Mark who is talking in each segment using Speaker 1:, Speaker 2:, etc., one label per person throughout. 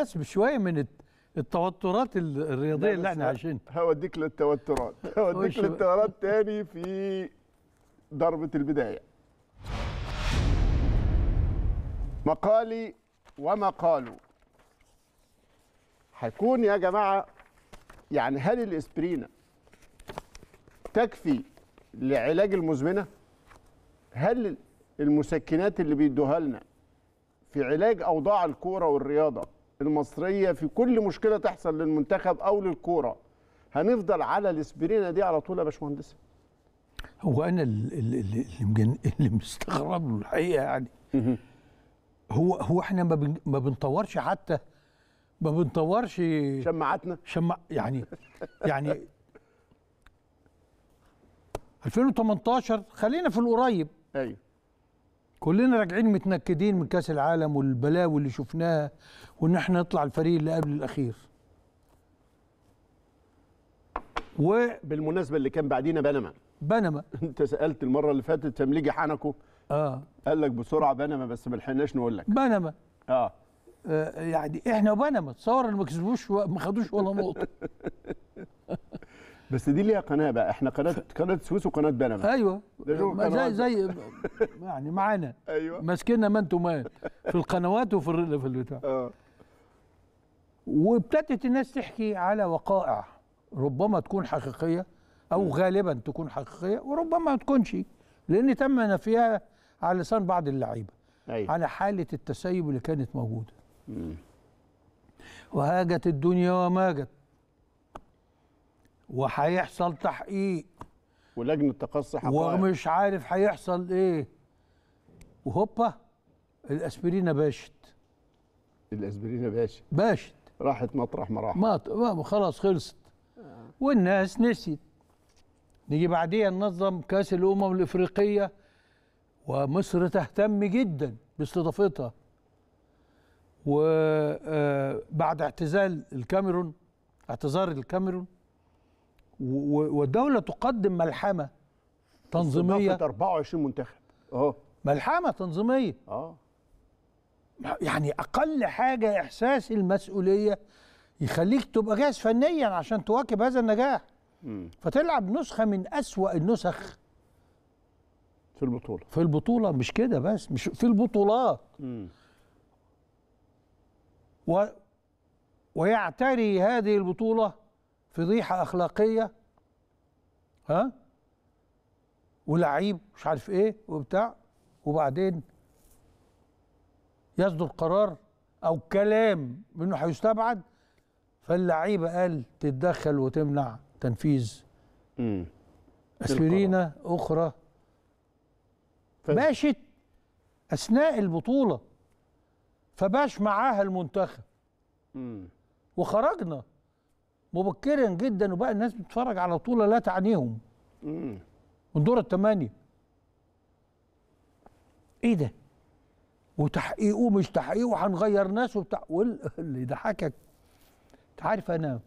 Speaker 1: حسب شويه من التوترات الرياضيه اللي احنا عايشينها
Speaker 2: هوديك للتوترات هوديك للتوترات تاني في ضربه البدايه مقالي وما قالوا هيكون يا جماعه يعني هل الاسبرينا تكفي لعلاج المزمنه هل المسكنات اللي بيدوها لنا في علاج اوضاع الكوره والرياضه المصريه في كل مشكله تحصل للمنتخب او للكوره هنفضل على الاسبرينه دي على طول يا باشمهندس
Speaker 1: هو انا اللي اللي, اللي مستغرب له الحقيقه يعني هو هو احنا ما, بن ما بنطورش حتى ما بنطورش شماعاتنا شمع يعني يعني 2018 خلينا في القريب ايوه كلنا راجعين متنكدين من كاس العالم والبلاوي اللي شفناها وان احنا نطلع الفريق اللي قبل الاخير
Speaker 2: وبالمناسبه اللي كان بعدينا بنما بنما انت سالت المره اللي فاتت تمليجي حنكو اه قال لك بسرعه بنما بس ما لحقناش نقول لك
Speaker 1: بنما آه. اه يعني احنا بنما تصور ما كسبوش ما خدوش ولا نقطه
Speaker 2: بس دي ليها قناه بقى احنا قناه قناه السويس وقناه بنما ايوه
Speaker 1: زي زي يعني معانا ايوه ماسكيننا ما انتم في القنوات وفي في البتاع اه وابتدت الناس تحكي على وقائع ربما تكون حقيقيه او غالبا تكون حقيقيه وربما ما تكونش لان تم نفيها على لسان بعض اللعيبه أيوة. على حاله التسيب اللي كانت موجوده م. وهاجت الدنيا وما جت وهيحصل تحقيق ولجنه تقصي حقائق ومش عارف هيحصل ايه وهوبا الاسبرينا باشت الاسبرينا باشت باشت راحت مطرح ما راحت مط... خلاص خلصت والناس نسيت نيجي بعديها ننظم كاس الامم الافريقيه ومصر تهتم جدا باستضافتها وبعد آه، اعتزال الكاميرون اعتذار الكاميرون والدوله تقدم ملحمه تنظيميه 24 منتخب اه ملحمه تنظيميه اه يعني اقل حاجه احساس المسؤوليه يخليك تبقى جاهز فنيا عشان تواكب هذا النجاح م. فتلعب نسخه من اسوا النسخ في البطوله في البطوله مش كده بس مش في البطولات م. و ويعتري هذه البطوله فضيحه اخلاقيه ها ولعيب مش عارف ايه وبتاع وبعدين يصدر قرار او كلام انه هيستبعد فاللعيبه قال تتدخل وتمنع تنفيذ امم اسفرينه اخرى باشت اثناء البطوله فباش معاها المنتخب وخرجنا مبكرا جدا وبقى الناس بتتفرج على طول لا تعنيهم من دور الثمانيه ايه ده وتحقيقه مش تحقيقه هنغير ناس وبتاع واللي ضحكك انت عارف انا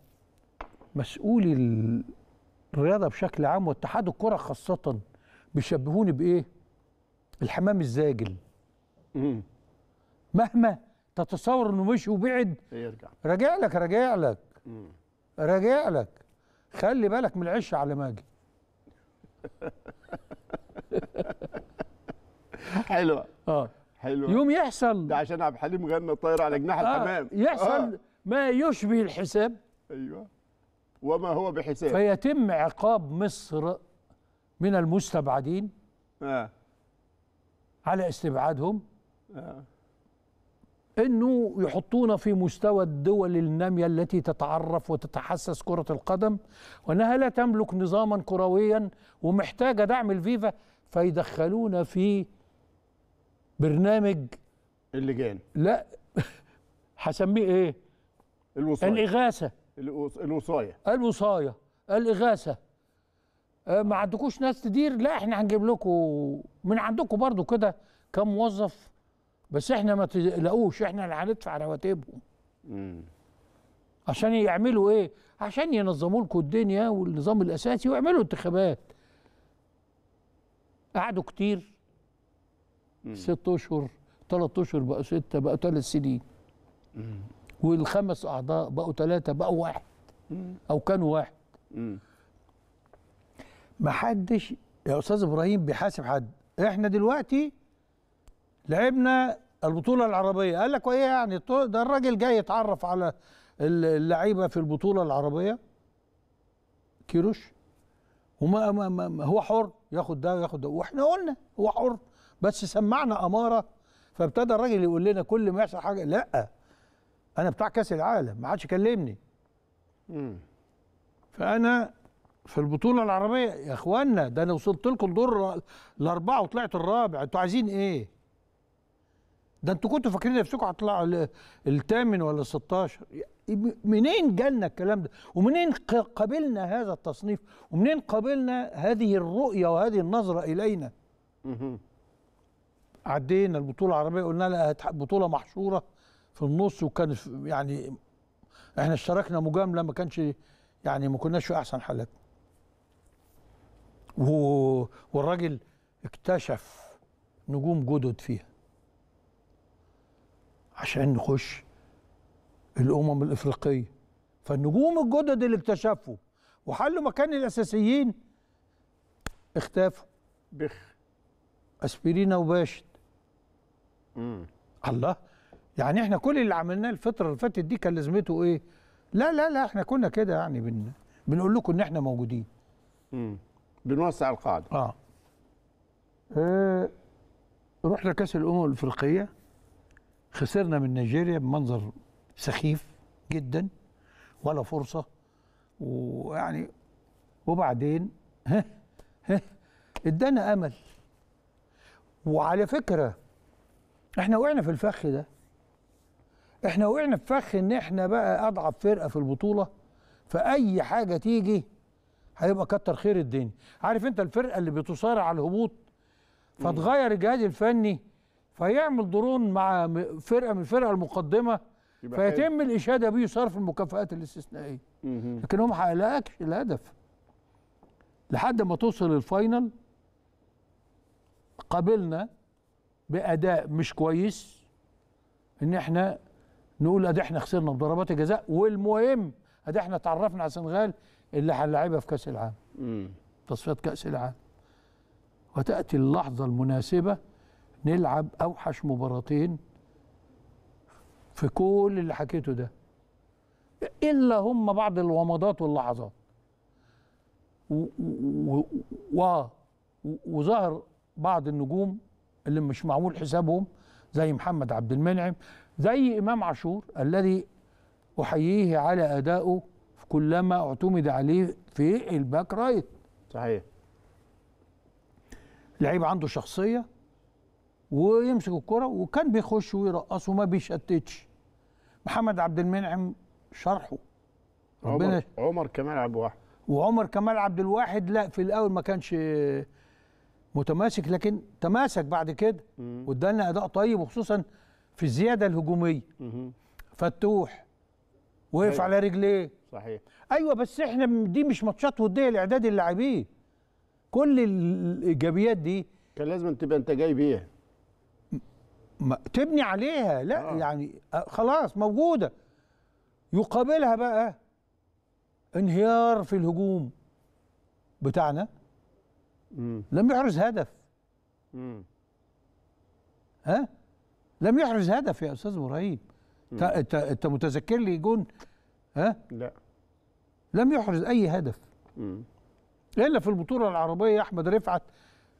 Speaker 1: مسؤولي الرياضه بشكل عام واتحاد الكره خاصه بيشبهوني بايه الحمام الزاجل مهما تتصور انه مشي وبعد يرجع راجع لك راجع لك راجع لك خلي بالك من العش على ما اجي
Speaker 2: حلوه اه حلوه يوم يحصل ده عشان عبد الحليم غنى طاير على جناح آه الحمام يحصل
Speaker 1: آه. ما يشبه الحساب ايوه وما هو بحساب فيتم عقاب مصر من المستبعدين آه. على استبعادهم آه. انه يحطونا في مستوى الدول الناميه التي تتعرف وتتحسس كره القدم وانها لا تملك نظاما كرويا ومحتاجه دعم الفيفا فيدخلونا في برنامج اللجان لا هسميه ايه؟ الوصايه الاغاثه
Speaker 2: الوصايه
Speaker 1: الوصايه الاغاثه آه، ما عندكوش ناس تدير لا احنا هنجيب لكم من عندكم برضو كده كم موظف بس احنا ما تلاقوش احنا اللي هندفع رواتبهم عشان يعملوا ايه عشان ينظموا لكم الدنيا والنظام الاساسي ويعملوا انتخابات قعدوا كتير مم. ست اشهر ثلاث اشهر بقوا سته بقوا ثلاث سنين مم. والخمس اعضاء بقوا ثلاثه بقوا واحد مم. او كانوا واحد ما حدش يا استاذ ابراهيم بيحاسب حد احنا دلوقتي لعبنا البطولة العربية قال لك وإيه يعني ده الراجل جاي يتعرف على اللعيبة في البطولة العربية كيروش وما ما ما هو حر ياخد ده وياخد ده واحنا قلنا هو حر بس سمعنا أمارة فابتدى الراجل يقول لنا كل ما يحصل حاجة لا أنا بتاع كأس العالم ما حدش كلمني فأنا في البطولة العربية يا إخوانا ده أنا وصلت لكم دور الأربعة وطلعت الرابع أنتوا عايزين إيه؟ ده انتوا كنتوا فاكرين نفسكم هتطلعوا الثامن ولا ال 16 منين جالنا الكلام ده ومنين قابلنا هذا التصنيف ومنين قابلنا هذه الرؤيه وهذه النظره الينا عدينا البطوله العربيه قلنا لها بطوله محشوره في النص وكان يعني احنا اشتركنا مجامله ما كانش يعني ما كناش في احسن حالاتنا والراجل اكتشف نجوم جدد فيها عشان نخش الامم الافريقيه فالنجوم الجدد اللي اكتشفوا وحلوا مكان الاساسيين اختفوا بخ اسبرينا وباشت امم الله يعني احنا كل اللي عملناه الفتره اللي فاتت دي كان لازمته ايه لا لا لا احنا كنا كده يعني بن... بنقول لكم ان احنا موجودين
Speaker 2: امم بنوسع القاعده اه,
Speaker 1: آه. رحنا كاس الامم الافريقيه خسرنا من نيجيريا بمنظر سخيف جدا ولا فرصه ويعني وبعدين ها ها ادانا امل وعلى فكره احنا وقعنا في الفخ ده احنا وقعنا في فخ ان احنا بقى اضعف فرقه في البطوله فاي حاجه تيجي هيبقى كتر خير الدنيا عارف انت الفرقه اللي بتصارع على الهبوط فتغير الجهاز الفني فيعمل درون مع فرقه من الفرقه المقدمه فيتم الاشاده بيه صرف المكافئات الاستثنائيه لكن هو ما إيه الهدف لحد ما توصل الفاينل قابلنا باداء مش كويس ان احنا نقول ادي احنا خسرنا بضربات الجزاء والمهم ادي احنا اتعرفنا على السنغال اللي هنلاعبها في كاس العالم تصفيات كاس العالم وتاتي اللحظه المناسبه نلعب اوحش مباراتين في كل اللي حكيته ده الا هم بعض الومضات واللحظات و, و, و وظهر بعض النجوم اللي مش معمول حسابهم زي محمد عبد المنعم زي امام عاشور الذي احييه على ادائه كلما اعتمد عليه في الباك رايت صحيح لعيب عنده شخصيه ويمسك الكرة وكان بيخش ويرقص وما بيشتتش محمد عبد المنعم شرحه ربنا عمر, عمر كمال عبد الواحد وعمر كمال عبد الواحد لا في الاول ما كانش متماسك لكن تماسك بعد كده وادالنا اداء طيب وخصوصا في الزياده الهجوميه فتوح وقف أيوة. على رجليه صحيح ايوه بس احنا دي مش ماتشات وديه لاعداد اللاعبين كل الايجابيات دي كان لازم تبقى انت جاي بيها تبني عليها لا آه. يعني خلاص موجوده يقابلها بقى انهيار في الهجوم بتاعنا مم. لم يحرز هدف مم. ها لم يحرز هدف يا استاذ ابراهيم انت متذكر لي جون ها لا لم يحرز اي هدف مم. الا في البطوله العربيه احمد رفعت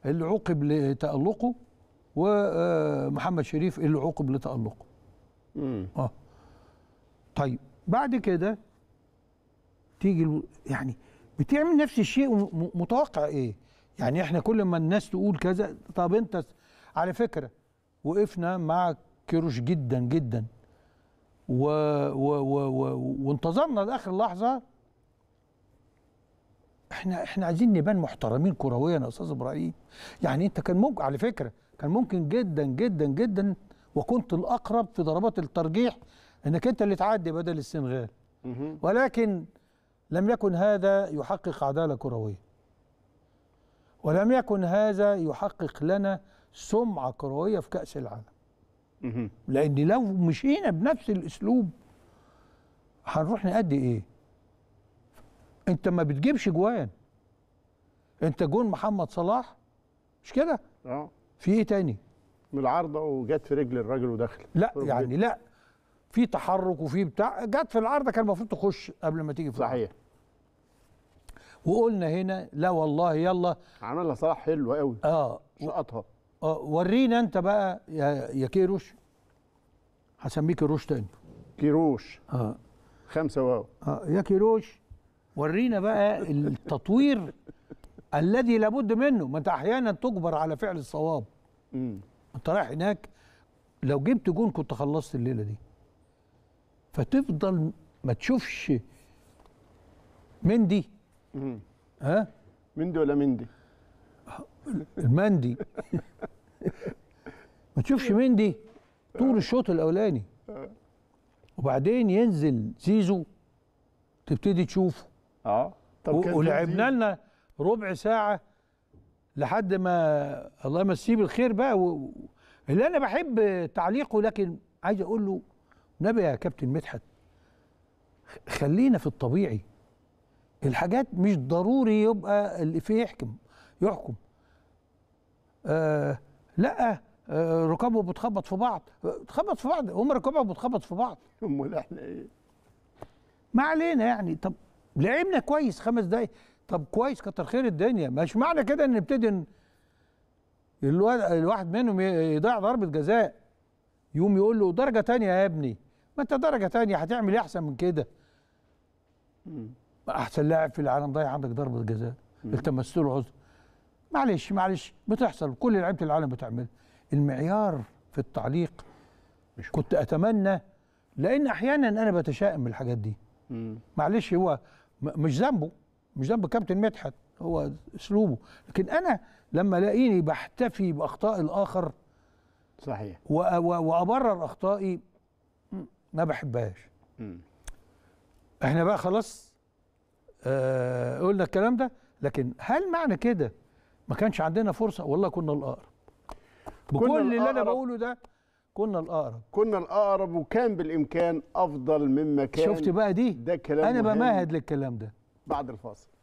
Speaker 1: اللي عوقب لتالقه ومحمد شريف اللي عوقب لتألقه اه طيب بعد كده تيجي يعني بتعمل نفس الشيء متوقع ايه يعني احنا كل ما الناس تقول كذا طب انت على فكره وقفنا مع كيروش جدا جدا و و و و وانتظرنا لاخر لحظه احنا احنا عايزين نبان محترمين كرويا يا استاذ ابراهيم يعني انت كان ممكن على فكره كان ممكن جدا جدا جدا وكنت الاقرب في ضربات الترجيح انك انت اللي تعدي بدل السنغال ولكن لم يكن هذا يحقق عداله كرويه ولم يكن هذا يحقق لنا سمعه كرويه في كاس العالم لان لو مشينا بنفس الاسلوب هنروح نأدي ايه انت ما بتجيبش جوان انت جون محمد صلاح مش كده اه في ايه تاني؟ من العارضه وجت في رجل الراجل ودخلت لا يعني لا في تحرك وفي بتاع جت في العارضه كان المفروض تخش قبل ما تيجي في صحيح وقلنا هنا لا والله يلا عملها صلاح حلو قوي اه شقطها اه ورينا انت بقى يا, يا كيروش هسميه كيروش تاني كيروش اه خمسه واو اه يا كيروش ورينا بقى التطوير الذي لابد منه ما انت احيانا تجبر على فعل الصواب انت رايح هناك لو جبت جون كنت خلصت الليله دي فتفضل ما تشوفش مندي ها
Speaker 2: مندي ولا مندي
Speaker 1: المندي ما تشوفش مندي طول الشوط الاولاني وبعدين ينزل زيزو تبتدي تشوفه اه طب ولعبنا لنا ربع ساعه لحد ما الله يمسيه بالخير بقى و... اللي انا بحب تعليقه لكن عايز اقول له نبي يا كابتن مدحت خلينا في الطبيعي الحاجات مش ضروري يبقى اللي فيه يحكم يحكم آه لا آه ركابه بتخبط في بعض بتخبط في بعض هم ركابهم بتخبط في بعض امال احنا ايه ما علينا يعني طب لعبنا كويس خمس دقايق طب كويس كتر خير الدنيا مش معنى كده ان نبتدي الواحد منهم يضيع ضربه جزاء يقوم يقول له درجه تانية يا ابني ما انت درجه تانية هتعمل ايه احسن من كده احسن لاعب في العالم ضيع عندك ضربه جزاء التمست له عذر معلش معلش بتحصل كل لعيبه العالم بتعمل المعيار في التعليق مش كنت اتمنى لان احيانا انا بتشائم بالحاجات دي معلش هو مش ذنبه مش ذنب كابتن مدحت هو اسلوبه لكن انا لما الاقيني بحتفي باخطاء الاخر صحيح وابرر اخطائي ما بحبهاش احنا بقى خلاص آه قلنا الكلام ده لكن هل معنى كده ما كانش عندنا فرصه والله كنا الاقرب بكل كنا اللي انا بقوله ده
Speaker 2: كنا الاقرب كنا الاقرب وكان بالامكان افضل مما كان شفت بقى
Speaker 1: دي ده كلام انا بمهد للكلام ده
Speaker 2: بعد الفاصل